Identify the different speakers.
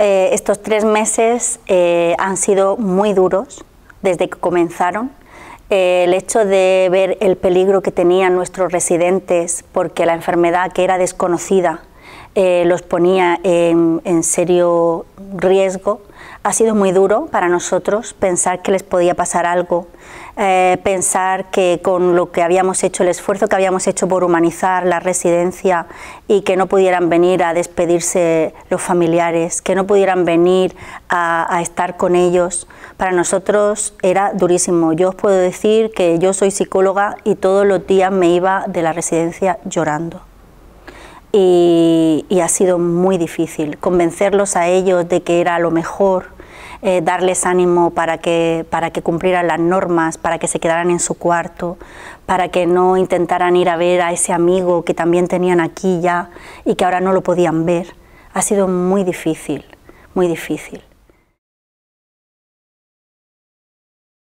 Speaker 1: Eh, estos tres meses eh, han sido muy duros desde que comenzaron. Eh, el hecho de ver el peligro que tenían nuestros residentes porque la enfermedad que era desconocida eh, los ponía en, serio riesgo. Ha sido muy duro para nosotros pensar que les podía pasar algo, eh, pensar que con lo que habíamos hecho, el esfuerzo que habíamos hecho por humanizar la residencia y que no pudieran venir a despedirse los familiares, que no pudieran venir a estar con ellos, para nosotros era durísimo. Yo os puedo decir que yo soy psicóloga y todos los días me iba de la residencia llorando y, ha sido muy difícil convencerlos a ellos de que era lo mejor, eh, darles ánimo para que, para que cumplieran las normas, para que se quedaran en su cuarto, para que no intentaran ir a ver a ese amigo que también tenían aquí ya y que ahora no lo podían ver. Ha sido muy difícil, muy difícil.